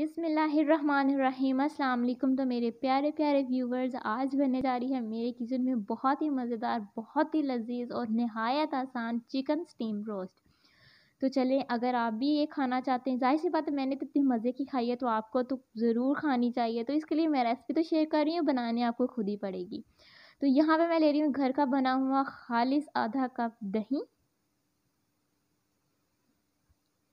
बिसमीम अल्लाम तो मेरे प्यारे प्यारे व्यूवर्स आज बनने जा रही है मेरे किचन में बहुत ही मज़ेदार बहुत ही लजीज और नहायत आसान चिकन स्टीम रोस्ट तो चलें अगर आप भी ये खाना चाहते हैं जाहिर सी बात है मैंने तो इतनी मज़े की खाई है तो आपको तो ज़रूर खानी चाहिए तो इसके लिए मैं रेसिपी तो शेयर कर रही हूँ बनाने आपको खुद ही पड़ेगी तो यहाँ पर मैं ले रही हूँ घर का बना हुआ खालिश आधा कप दही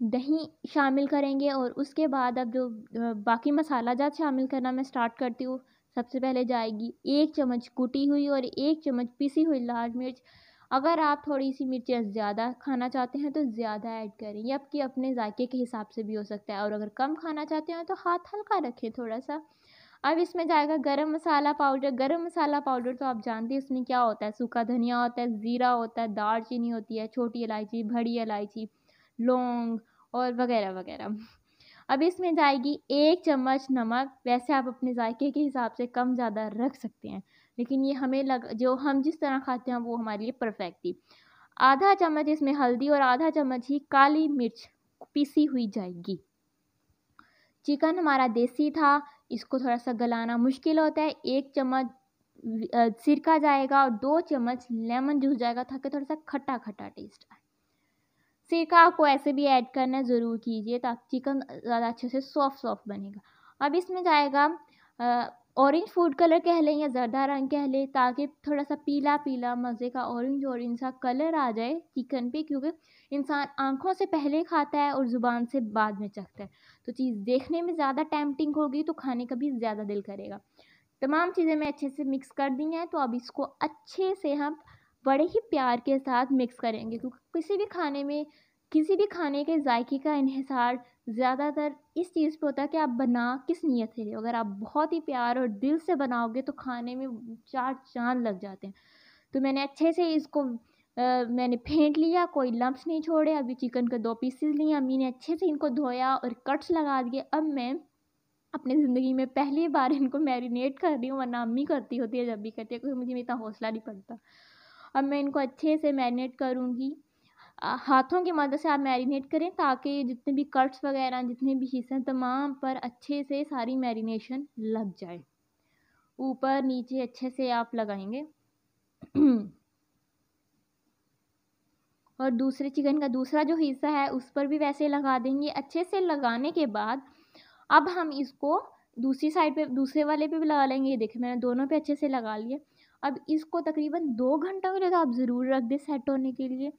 दही शामिल करेंगे और उसके बाद अब जो बाकी मसाला जात शामिल करना मैं स्टार्ट करती हूँ सबसे पहले जाएगी एक चम्मच कुटी हुई और एक चम्मच पिसी हुई लाल मिर्च अगर आप थोड़ी सी मिर्चें ज़्यादा खाना चाहते हैं तो ज़्यादा ऐड करें ये आपके अपने जायके के हिसाब से भी हो सकता है और अगर कम खाना चाहते हैं तो हाथ हल्का रखें थोड़ा सा अब इसमें जाएगा गरम मसाला पाउडर गरम मसाला पाउडर तो आप जानते हैं इसमें क्या होता है सूखा धनिया होता है ज़ीरा होता है दार चीनी होती है छोटी इलायची बड़ी इलायची लौंग और वगैरह वगैरह अब इसमें जाएगी एक चम्मच नमक वैसे आप अपने जायके के हिसाब से कम ज़्यादा रख सकते हैं लेकिन ये हमें लग जो हम जिस तरह खाते हैं वो हमारे लिए परफेक्ट थी आधा चम्मच इसमें हल्दी और आधा चम्मच ही काली मिर्च पीसी हुई जाएगी चिकन हमारा देसी था इसको थोड़ा सा गलाना मुश्किल होता है एक चम्मच सिरका जाएगा और दो चम्मच लेमन जूस जाएगा ताकि थोड़ा सा खट्टा खट्टा टेस्ट आए सिरका आपको ऐसे भी ऐड करना ज़रूर कीजिए ताकि चिकन ज़्यादा अच्छे से सॉफ्ट सॉफ्ट बनेगा अब इसमें जाएगा ऑरेंज फूड कलर कह लें या जर्दा रंग कह लें ताकि थोड़ा सा पीला पीला मज़े का ऑरेंज ऑरेंज सा कलर आ जाए चिकन पे क्योंकि इंसान आंखों से पहले खाता है और ज़ुबान से बाद में चखता है तो चीज़ देखने में ज़्यादा टैम्पटिंग होगी तो खाने का भी ज़्यादा दिल करेगा तमाम चीज़ें मैं अच्छे से मिक्स कर दी हैं तो अब इसको अच्छे से हम बड़े ही प्यार के साथ मिक्स करेंगे क्योंकि किसी भी खाने में किसी भी खाने के जायके का इहसार ज़्यादातर इस चीज़ पे होता है कि आप बना किस नीयत से अगर आप बहुत ही प्यार और दिल से बनाओगे तो खाने में चार चांद लग जाते हैं तो मैंने अच्छे से इसको आ, मैंने फेंट लिया कोई लम्ब नहीं छोड़े अभी चिकन के दो पीसेस लिए अम्मी ने अच्छे से इनको धोया और कट्स लगा दिए अब मैं अपने ज़िंदगी में पहली बार इनको मैरिनेट कर रही हूँ वरना अम्मी करती होती है जब भी करती है क्योंकि मुझे इतना हौसला नहीं पड़ता अब मैं इनको अच्छे से मैरिनेट करूँगी हाथों की मदद से आप मैरिनेट करें ताकि जितने भी कट्स वगैरह जितने भी हिस्से हैं तमाम पर अच्छे से सारी मैरिनेशन लग जाए ऊपर नीचे अच्छे से आप लगाएंगे और दूसरे चिकन का दूसरा जो हिस्सा है उस पर भी वैसे लगा देंगे अच्छे से लगाने के बाद अब हम इसको दूसरी साइड पे दूसरे वाले पे भी लगा लेंगे ये देखिए मैंने दोनों पे अच्छे से लगा लिया अब इसको तकरीबन दो घंटा के तो आप ज़रूर रख दें सेट होने के लिए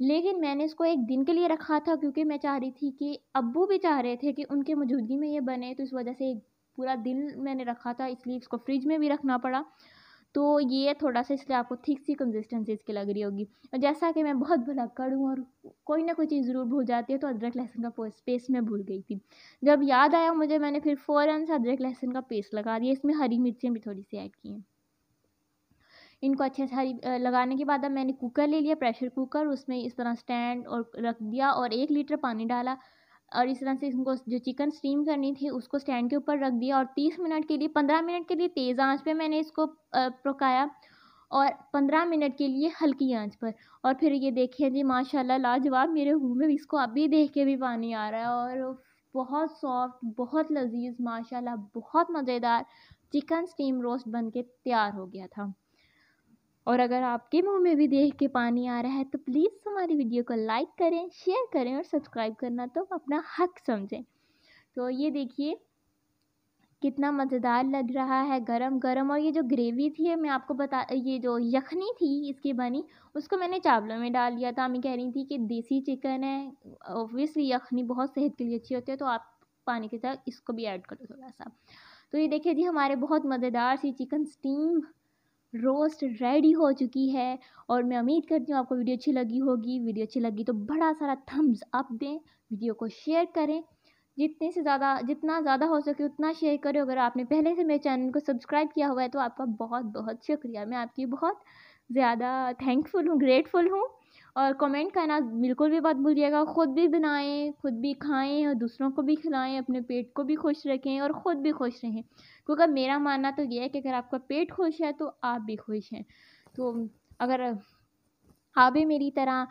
लेकिन मैंने इसको एक दिन के लिए रखा था क्योंकि मैं चाह रही थी कि अबू भी चाह रहे थे कि उनके मौजूदगी में ये बने तो इस वजह से एक पूरा दिन मैंने रखा था इसलिए इसको फ्रिज में भी रखना पड़ा तो ये थोड़ा सा इसलिए आपको ठीक सी कंसिस्टेंसी इसकी लग रही होगी और जैसा कि मैं बहुत भुलक्कड़ हूँ और कोई ना कोई चीज़ ज़रूर भूल जाती है तो अदरक लहसुन का पेस्ट मैं भूल गई थी जब याद आया मुझे मैंने फिर फ़ौरन से अदरक लहसुन का पेस्ट लगा दिया इसमें हरी मिर्चें भी थोड़ी सी ऐड की हैं इनको अच्छे से हरी लगाने के बाद अब मैंने कुकर ले लिया प्रेशर कुकर उसमें इस तरह स्टैंड और रख दिया और एक लीटर पानी डाला और इस तरह से इनको जो चिकन स्टीम करनी थी उसको स्टैंड के ऊपर रख दिया और तीस मिनट के लिए पंद्रह मिनट के लिए तेज़ आंच पे मैंने इसको पकाया और पंद्रह मिनट के लिए हल्की आंच पर और फिर ये देखिए जी माशाल्लाह लाजवाब मेरे मुँह में इसको अभी देख के भी पानी आ रहा है और बहुत सॉफ्ट बहुत लजीज माशाल्लाह बहुत मज़ेदार चिकन स्टीम रोस्ट बन के तैयार हो गया था और अगर आपके मुंह में भी देख के पानी आ रहा है तो प्लीज़ हमारी वीडियो को लाइक करें शेयर करें और सब्सक्राइब करना तो अपना हक समझें तो ये देखिए कितना मज़ेदार लग रहा है गरम गरम और ये जो ग्रेवी थी मैं आपको बता ये जो यखनी थी इसकी बनी उसको मैंने चावलों में डाल दिया था मैं कह रही थी कि देसी चिकन है ओबियसली यखनी बहुत सेहत के लिए अच्छी होती है तो आप पानी के साथ इसको भी ऐड करो थोड़ा सा तो ये देखिए जी हमारे बहुत मज़ेदार सी चिकन स्टीम रोस्ट रेडी हो चुकी है और मैं उम्मीद करती हूँ आपको वीडियो अच्छी लगी होगी वीडियो अच्छी लगी तो बड़ा सारा थम्स अप दें वीडियो को शेयर करें जितने से ज़्यादा जितना ज़्यादा हो सके उतना शेयर करें अगर आपने पहले से मेरे चैनल को सब्सक्राइब किया हुआ है तो आपका बहुत बहुत शुक्रिया मैं आपकी बहुत ज़्यादा थैंकफुल हूँ ग्रेटफुल हूँ और कमेंट करना बिल्कुल भी बात भूलिएगा ख़ुद भी बनाएं ख़ुद भी खाएं और दूसरों को भी खिलाएं अपने पेट को भी खुश रखें और ख़ुद भी खुश रहें क्योंकि मेरा मानना तो यह है कि अगर आपका पेट खुश है तो आप भी खुश हैं तो अगर आप भी मेरी तरह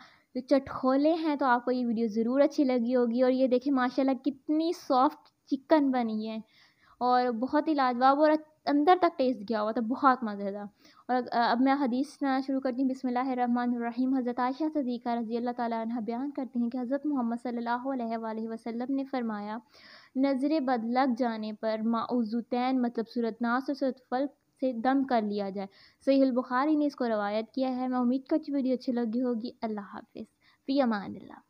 चटखोले हैं तो आपको ये वीडियो ज़रूर अच्छी लगी होगी और ये देखें माशाल्लाह कितनी सॉफ्ट चिकन बनी है और बहुत ही लाजवाब और अंदर तक टेस्ट गया हुआ था बहुत मज़ेदार और अब मैं हदीस सुनाना शुरू करती हूँ बिसमीम हज़रत आयशा सदीक़ा रज़ी अल्लाह ताली बयान करती हैं कि हज़रत मोहम्मद सल्लल्लाहु अलैहि वसल्लम ने फ़रमाया नज़र बद लग जाने पर माउजुतैन मतलब सूरत नास और सूरत फल से दम कर लिया जाए सही बुखारी ने इसको रवायत किया है मैं उम्मीद करती वीडियो अच्छी लगी होगी अल्लाह हाफिज़ फ़ी अमान